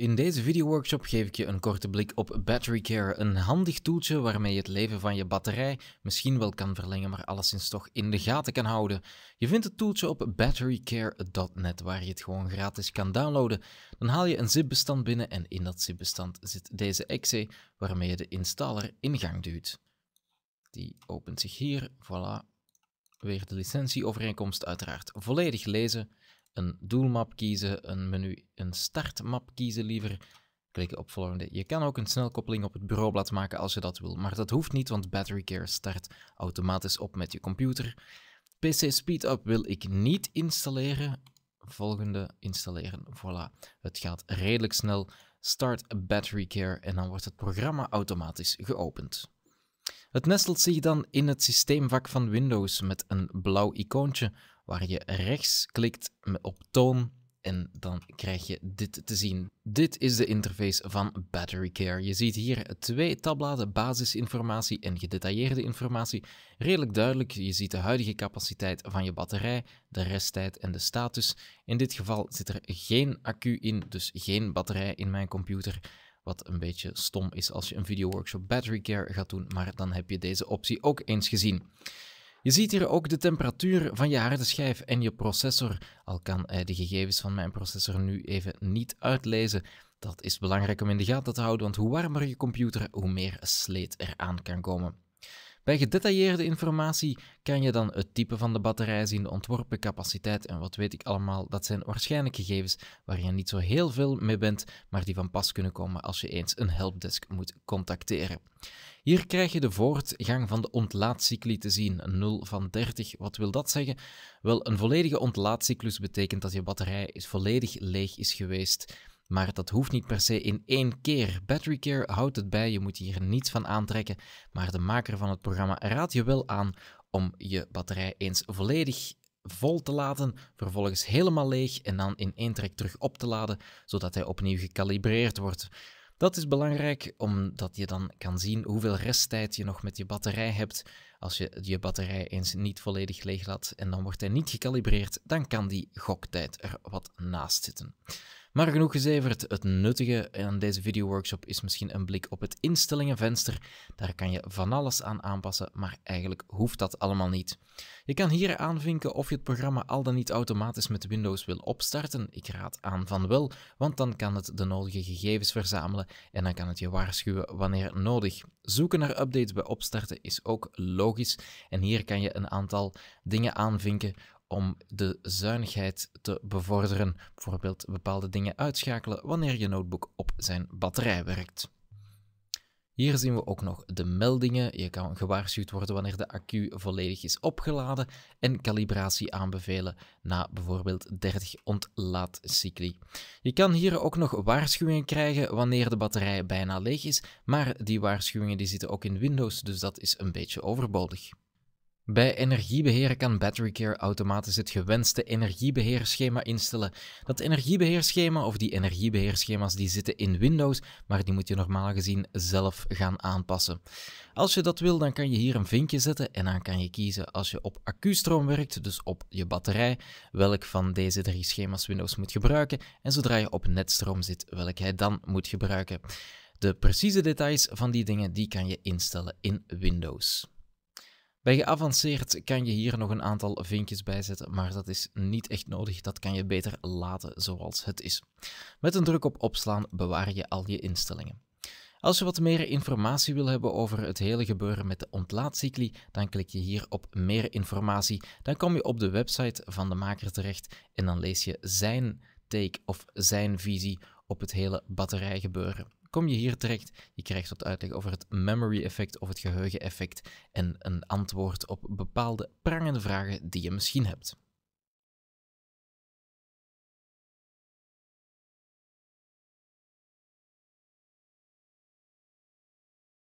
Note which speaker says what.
Speaker 1: In deze video workshop geef ik je een korte blik op Battery Care, een handig toeltje waarmee je het leven van je batterij misschien wel kan verlengen, maar alleszins toch in de gaten kan houden. Je vindt het toeltje op batterycare.net waar je het gewoon gratis kan downloaden. Dan haal je een zipbestand binnen en in dat zipbestand zit deze exe waarmee je de installer in gang duwt. Die opent zich hier, voilà. Weer de licentieovereenkomst uiteraard volledig lezen een doelmap kiezen, een menu, een startmap kiezen liever. Klikken op volgende. Je kan ook een snelkoppeling op het bureaublad maken als je dat wil, maar dat hoeft niet, want Battery Care start automatisch op met je computer. PC Speedup wil ik niet installeren. Volgende installeren. Voilà. Het gaat redelijk snel. Start Battery Care en dan wordt het programma automatisch geopend. Het nestelt zich dan in het systeemvak van Windows met een blauw icoontje waar je rechts klikt op toon en dan krijg je dit te zien. Dit is de interface van Battery Care. Je ziet hier twee tabbladen basisinformatie en gedetailleerde informatie. Redelijk duidelijk, je ziet de huidige capaciteit van je batterij, de resttijd en de status. In dit geval zit er geen accu in, dus geen batterij in mijn computer. Wat een beetje stom is als je een video workshop Battery Care gaat doen, maar dan heb je deze optie ook eens gezien. Je ziet hier ook de temperatuur van je harde schijf en je processor. Al kan hij de gegevens van mijn processor nu even niet uitlezen. Dat is belangrijk om in de gaten te houden, want hoe warmer je computer, hoe meer sleet er aan kan komen. Bij gedetailleerde informatie kan je dan het type van de batterij zien, de ontworpen capaciteit en wat weet ik allemaal. Dat zijn waarschijnlijk gegevens waar je niet zo heel veel mee bent, maar die van pas kunnen komen als je eens een helpdesk moet contacteren. Hier krijg je de voortgang van de ontlaatcycli te zien, 0 van 30. Wat wil dat zeggen? Wel, een volledige ontlaatcyclus betekent dat je batterij is volledig leeg is geweest maar dat hoeft niet per se in één keer. Battery Care houdt het bij, je moet hier niets van aantrekken. Maar de maker van het programma raadt je wel aan om je batterij eens volledig vol te laden, vervolgens helemaal leeg en dan in één trek terug op te laden, zodat hij opnieuw gecalibreerd wordt. Dat is belangrijk omdat je dan kan zien hoeveel resttijd je nog met je batterij hebt. Als je je batterij eens niet volledig leeg laat en dan wordt hij niet gecalibreerd, dan kan die goktijd er wat naast zitten. Maar genoeg gezeverd, het nuttige aan deze video workshop is misschien een blik op het instellingenvenster. Daar kan je van alles aan aanpassen, maar eigenlijk hoeft dat allemaal niet. Je kan hier aanvinken of je het programma al dan niet automatisch met Windows wil opstarten. Ik raad aan van wel, want dan kan het de nodige gegevens verzamelen en dan kan het je waarschuwen wanneer nodig. Zoeken naar updates bij opstarten is ook logisch en hier kan je een aantal dingen aanvinken om de zuinigheid te bevorderen. Bijvoorbeeld bepaalde dingen uitschakelen wanneer je notebook op zijn batterij werkt. Hier zien we ook nog de meldingen. Je kan gewaarschuwd worden wanneer de accu volledig is opgeladen en kalibratie aanbevelen na bijvoorbeeld 30 ontlaadcycli. Je kan hier ook nog waarschuwingen krijgen wanneer de batterij bijna leeg is, maar die waarschuwingen die zitten ook in Windows, dus dat is een beetje overbodig. Bij energiebeheer kan Battery Care automatisch het gewenste energiebeheerschema instellen. Dat energiebeheerschema of die energiebeheerschema's die zitten in Windows, maar die moet je normaal gezien zelf gaan aanpassen. Als je dat wil, dan kan je hier een vinkje zetten en dan kan je kiezen als je op accustroom stroom werkt, dus op je batterij, welk van deze drie schema's Windows moet gebruiken en zodra je op netstroom zit, welk hij dan moet gebruiken. De precieze details van die dingen die kan je instellen in Windows. Bij geavanceerd kan je hier nog een aantal vinkjes bij zetten, maar dat is niet echt nodig. Dat kan je beter laten zoals het is. Met een druk op opslaan bewaar je al je instellingen. Als je wat meer informatie wil hebben over het hele gebeuren met de ontlaadcycli, dan klik je hier op meer informatie. Dan kom je op de website van de maker terecht en dan lees je zijn take of zijn visie op het hele batterijgebeuren kom je hier terecht. Je krijgt wat uitleg over het memory effect of het geheugeneffect en een antwoord op bepaalde prangende vragen die je misschien hebt.